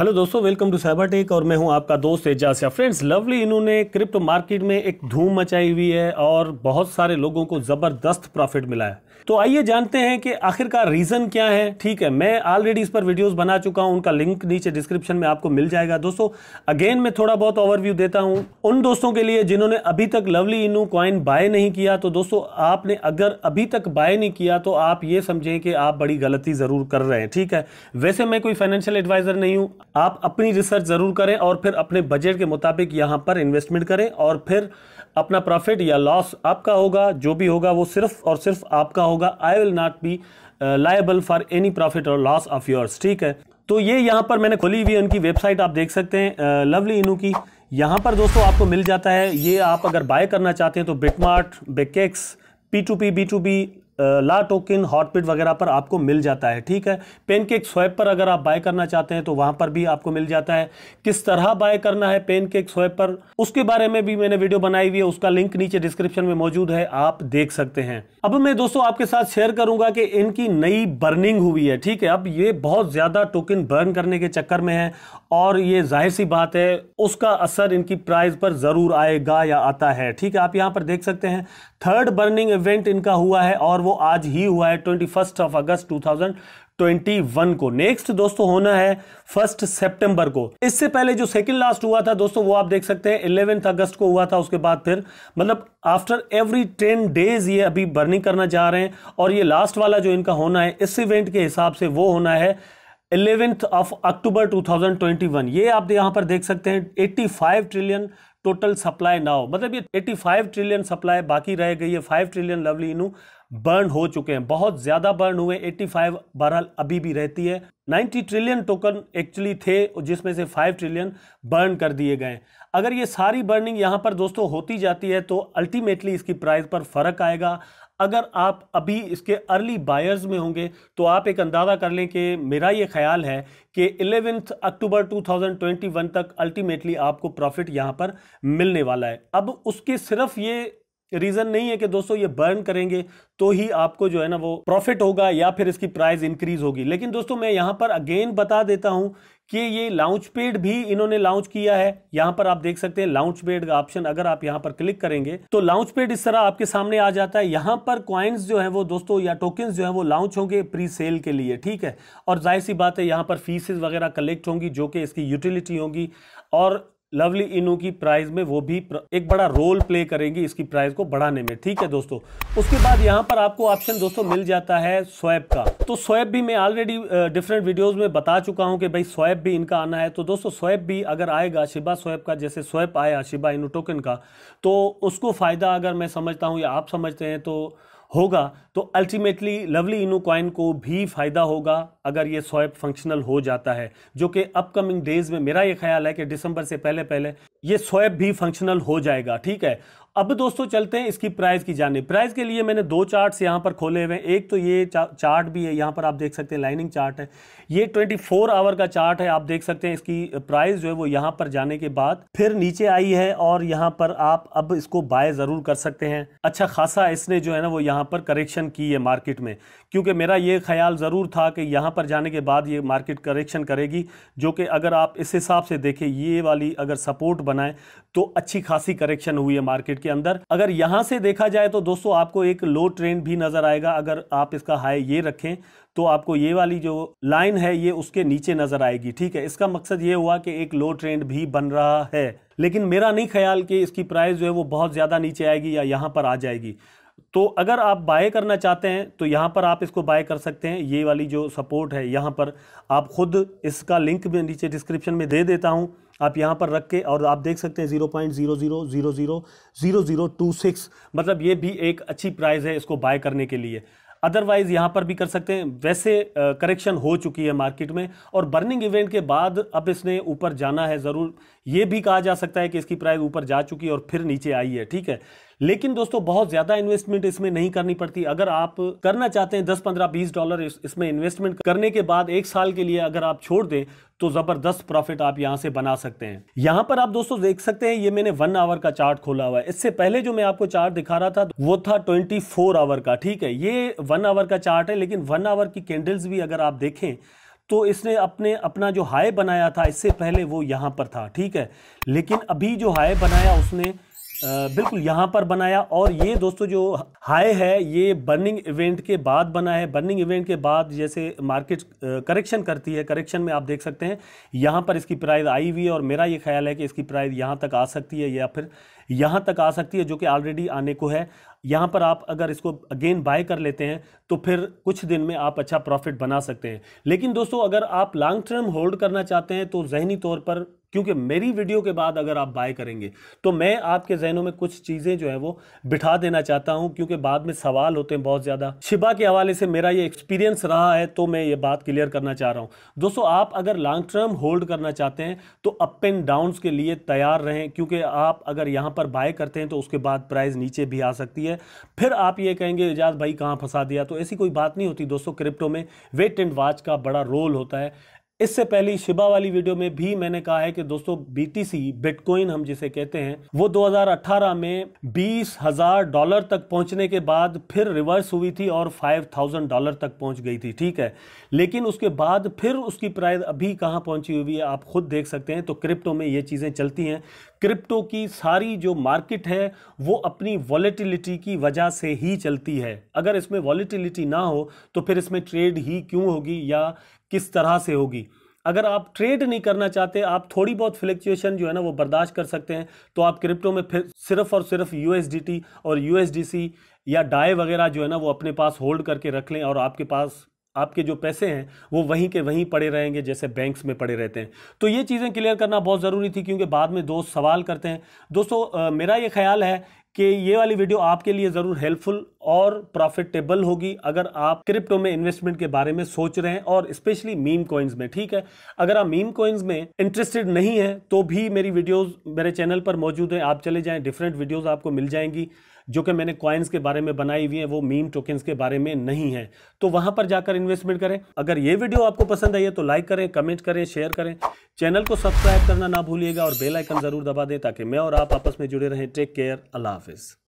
hello दोस्तों welcome to cyber tech और मैं हूं आपका दोस्त एजासिया फ्रेंड्स लवली इन्होंने क्रिप्टो मार्केट में एक धूम मचाई हुई है और बहुत सारे लोगों को ज़बरदस्त प्रॉफिट मिला है तो आइए जानते हैं कि आखिरकार रीज़न क्या है ठीक है मैं ऑलरेडी इस पर वीडियोस बना चुका हूं उनका लिंक नीचे डिस्क्रिप्शन में आपको मिल जाएगा दोस्तों अगेन मैं थोड़ा बहुत ओवरव्यू देता हूँ उन दोस्तों के लिए जिन्होंने अभी तक लवली इनू कॉइन बाय नहीं किया तो दोस्तों आपने अगर अभी तक बाय नहीं किया तो आप ये समझें कि आप बड़ी गलती ज़रूर कर रहे हैं ठीक है वैसे मैं कोई फाइनेंशियल एडवाइज़र नहीं हूँ आप अपनी रिसर्च ज़रूर करें और फिर अपने बजट के मुताबिक यहाँ पर इन्वेस्टमेंट करें और फिर अपना प्रॉफिट या लॉस आपका होगा जो भी होगा वो सिर्फ और सिर्फ आपका होगा I will not be liable for any profit और लॉस ऑफ योर्स ठीक है तो ये यहाँ पर मैंने खोली हुई उनकी वेबसाइट आप देख सकते हैं लवली uh, इनू की यहाँ पर दोस्तों आपको मिल जाता है ये आप अगर बाय करना चाहते हैं तो BitMart BKEX P to P B to B LA token Hotbit वगैरह पर आपको मिल जाता है ठीक है पेन केक स्वैप पर अगर आप बाय करना चाहते हैं तो वहां पर भी आपको मिल जाता है किस तरह बाय करना है पेन केक स्वैप पर उसके बारे में भी मैंने वीडियो बनाई हुई है उसका लिंक नीचे डिस्क्रिप्शन में मौजूद है आप देख सकते हैं अब मैं दोस्तों आपके साथ शेयर करूंगा कि इनकी नई बर्निंग हुई है ठीक है अब ये बहुत ज्यादा टोकन बर्न करने के चक्कर में है और ये जाहिर सी बात है उसका असर इनकी प्राइस पर जरूर आएगा या आता है ठीक है आप यहां पर देख सकते हैं थर्ड बर्निंग इवेंट इनका हुआ है और वो वो आज ही हुआ है twenty first of August two thousand 21 को नेक्स्ट दोस्तों होना है फर्स्ट सितंबर को इससे पहले जो सेकंड लास्ट हुआ था दोस्तों वो आप देख सकते हैं इलेवेंथ अगस्त को हुआ था उसके बाद फिर मतलब आफ्टर एवरी टेन डेज ये अभी बर्निंग करना चाह रहे हैं और ये लास्ट वाला जो इनका होना है इस इवेंट के हिसाब से वो होना है इलेवेंथ ऑफ अक्टूबर 2021 ये आप यहां पर देख सकते हैं 85 ट्रिलियन टोटल सप्लाई नाउ मतलब ये 85 ट्रिलियन सप्लाई बाकी रह गई है 5 ट्रिलियन लवली इनू बर्न हो चुके हैं बहुत ज़्यादा बर्न हुए 85 बहरहाल अभी भी रहती है 90 ट्रिलियन टोकन एक्चुअली थे जिसमें से 5 ट्रिलियन बर्न कर दिए गए अगर ये सारी बर्निंग यहाँ पर दोस्तों होती जाती है तो अल्टीमेटली इसकी प्राइस पर फ़र्क आएगा अगर आप अभी इसके अर्ली बायर्स में होंगे तो आप एक अंदाज़ा कर लें कि मेरा ये ख्याल है कि इलेवेंथ अक्टूबर 2021 तक अल्टीमेटली आपको प्रॉफिट यहाँ पर मिलने वाला है अब उसके सिर्फ ये रीज़न नहीं है कि दोस्तों ये बर्न करेंगे तो ही आपको जो है ना वो प्रॉफिट होगा या फिर इसकी प्राइस इंक्रीज होगी लेकिन दोस्तों मैं यहां पर अगेन बता देता हूं कि ये लाउंच पेड भी इन्होंने लॉन्च किया है यहां पर आप देख सकते हैं लाउंच पेड का ऑप्शन अगर आप यहां पर क्लिक करेंगे तो लाउंच पेड इस तरह आपके सामने आ जाता है यहां पर क्वाइंस जो है वो दोस्तों या टोकन्स जो है वो लॉन्च होंगे प्री सेल के लिए ठीक है और जाहिर सी बात है यहां पर फीसेज वगैरह कलेक्ट होंगी जो कि इसकी यूटिलिटी होगी और लवली इनू की प्राइज में वो भी एक बड़ा रोल प्ले करेंगी इसकी प्राइस को बढ़ाने में ठीक है दोस्तों उसके बाद यहाँ पर आपको ऑप्शन दोस्तों मिल जाता है स्वैप का तो स्वैप भी मैं ऑलरेडी डिफरेंट वीडियोस में बता चुका हूँ कि भाई स्वैप भी इनका आना है तो दोस्तों स्वैप भी अगर आएगा शिबा स्वैप का जैसे स्वैप आया शिबा इनू टोकन का तो उसको फ़ायदा अगर मैं समझता हूँ या आप समझते हैं तो होगा तो अल्टीमेटली लवली इनू कॉइन को भी फ़ायदा होगा अगर ये स्वैप फंक्शनल हो जाता है जो कि अपकमिंग डेज में मेरा ये ख्याल है कि दिसंबर से पहले पहले ये स्वैप भी फंक्शनल हो जाएगा ठीक है अब दोस्तों चलते हैं इसकी प्राइस की जाने प्राइस के लिए मैंने दो चार्ट यहां पर खोले हुए हैं एक तो ये चार्ट भी है यहां पर आप देख सकते हैं लाइनिंग चार्ट है ये 24 आवर का चार्ट है आप देख सकते हैं इसकी प्राइस जो है वो यहां पर जाने के बाद फिर नीचे आई है और यहां पर आप अब इसको बाय ज़रूर कर सकते हैं अच्छा खासा इसने जो है ना वो यहां पर करेक्शन की है मार्केट में क्योंकि मेरा ये ख्याल ज़रूर था कि यहां पर जाने के बाद ये मार्केट करेक्शन करेगी जो कि अगर आप इस हिसाब से देखें ये वाली अगर सपोर्ट बनाए तो अच्छी खासी करेक्शन हुई है मार्केट की अंदर अगर यहां से देखा जाए तो दोस्तों आपको एक लो ट्रेंड भी नजर आएगा अगर आप इसका हाई ये रखें तो आपको ये वाली जो लाइन है ये उसके नीचे नजर आएगी ठीक है इसका मकसद ये हुआ कि एक लो ट्रेंड भी बन रहा है लेकिन मेरा नहीं ख्याल कि इसकी प्राइस जो है वो बहुत ज़्यादा नीचे आएगी या यहाँ पर आ जाएगी तो अगर आप बाय करना चाहते हैं तो यहाँ पर आप इसको बाय कर सकते हैं ये वाली जो सपोर्ट है यहाँ पर आप खुद इसका लिंक भी नीचे डिस्क्रिप्शन में दे देता हूँ आप यहाँ पर रख के और आप देख सकते हैं zero point zero zero zero zero zero zero two six मतलब ये भी एक अच्छी प्राइस है इसको बाय करने के लिए अदरवाइज़ यहाँ पर भी कर सकते हैं वैसे करेक्शन हो चुकी है मार्केट में और बर्निंग इवेंट के बाद अब इसने ऊपर जाना है ज़रूर ये भी कहा जा सकता है कि इसकी प्राइस ऊपर जा चुकी है और फिर नीचे आई है ठीक है लेकिन दोस्तों बहुत ज़्यादा इन्वेस्टमेंट इसमें नहीं करनी पड़ती अगर आप करना चाहते हैं दस पंद्रह बीस डॉलर इसमें इन्वेस्टमेंट करने के बाद एक साल के लिए अगर आप छोड़ दें तो ज़बरदस्त प्रॉफिट आप यहां से बना सकते हैं यहां पर आप दोस्तों देख सकते हैं ये मैंने वन आवर का चार्ट खोला हुआ है इससे पहले जो मैं आपको चार्ट दिखा रहा था वो था ट्वेंटी आवर का ठीक है ये वन आवर का चार्ट है लेकिन वन आवर की कैंडल्स भी अगर आप देखें तो इसने अपने अपना जो हाई बनाया था इससे पहले वो यहाँ पर था ठीक है लेकिन अभी जो हाई बनाया उसने बिल्कुल यहाँ पर बनाया और ये दोस्तों जो हाई है ये बर्निंग इवेंट के बाद बना है बर्निंग इवेंट के बाद जैसे मार्केट करेक्शन करती है करेक्शन में आप देख सकते हैं यहाँ पर इसकी प्राइस आई हुई है और मेरा ये ख्याल है कि इसकी प्राइस यहाँ तक आ सकती है या फिर यहाँ तक आ सकती है जो कि ऑलरेडी आने को है यहाँ पर आप अगर इसको अगेन बाय कर लेते हैं तो फिर कुछ दिन में आप अच्छा प्रॉफिट बना सकते हैं लेकिन दोस्तों अगर आप लॉन्ग टर्म होल्ड करना चाहते हैं तो जहनी तौर पर क्योंकि मेरी वीडियो के बाद अगर आप बाय करेंगे तो मैं आपके जहनों में कुछ चीज़ें जो है वो बिठा देना चाहता हूं क्योंकि बाद में सवाल होते हैं बहुत ज़्यादा शिबा के हवाले से मेरा ये एक्सपीरियंस रहा है तो मैं ये बात क्लियर करना चाह रहा हूं दोस्तों आप अगर लॉन्ग टर्म होल्ड करना चाहते हैं तो अप एंड डाउन के लिए तैयार रहें क्योंकि आप अगर यहाँ पर बाय करते हैं तो उसके बाद प्राइस नीचे भी आ सकती है है फिर आप ये कहेंगे एजाज भाई कहाँ फंसा दिया तो ऐसी कोई बात नहीं होती दोस्तों क्रिप्टो में वेट एंड वॉच का बड़ा रोल होता है इससे पहली शिबा वाली वीडियो में भी मैंने कहा है कि दोस्तों बीटीसी बिटकॉइन हम जिसे कहते हैं वो 2018 में बीस हजार डॉलर तक पहुंचने के बाद फिर रिवर्स हुई थी और 5000 डॉलर तक पहुंच गई थी ठीक है लेकिन उसके बाद फिर उसकी प्राइस अभी कहाँ पहुंची हुई है आप खुद देख सकते हैं तो क्रिप्टो में ये चीज़ें चलती हैं क्रिप्टो की सारी जो मार्केट है वो अपनी वॉलेटिलिटी की वजह से ही चलती है अगर इसमें वॉलेटिलिटी ना हो तो फिर इसमें ट्रेड ही क्यों होगी या किस तरह से होगी अगर आप ट्रेड नहीं करना चाहते आप थोड़ी बहुत फ्लक्चुएशन जो है ना वो बर्दाश्त कर सकते हैं तो आप क्रिप्टो में फिर सिर्फ और सिर्फ यू और यू या डाई वगैरह जो है ना वो अपने पास होल्ड करके रख लें और आपके पास आपके जो पैसे हैं वो वहीं के वहीं पड़े रहेंगे जैसे बैंक्स में पड़े रहते हैं तो ये चीज़ें क्लियर करना बहुत ज़रूरी थी क्योंकि बाद में दोस्त सवाल करते हैं दोस्तों मेरा ये ख्याल है कि ये वाली वीडियो आपके लिए ज़रूर हेल्पफुल और प्रॉफिटेबल होगी अगर आप क्रिप्टो में इन्वेस्टमेंट के बारे में सोच रहे हैं और स्पेशली मीम कॉइन्स में ठीक है अगर आप मीम कॉइन्स में इंटरेस्टेड नहीं है तो भी मेरी वीडियोस मेरे चैनल पर मौजूद है आप चले जाएं डिफरेंट वीडियोस आपको मिल जाएंगी जो कि मैंने कॉइन्स के बारे में बनाई हुई है वो मीम टोकन्स के बारे में नहीं है तो वहां पर जाकर इन्वेस्टमेंट करें अगर ये वीडियो आपको पसंद आई है तो लाइक करें कमेंट करें शेयर करें चैनल को सब्सक्राइब करना ना भूलिएगा और बेल आइकन जरूर दबा दें ताकि मैं और आप आपस में जुड़े रहें टेक केयर अल्लाह हाफिज़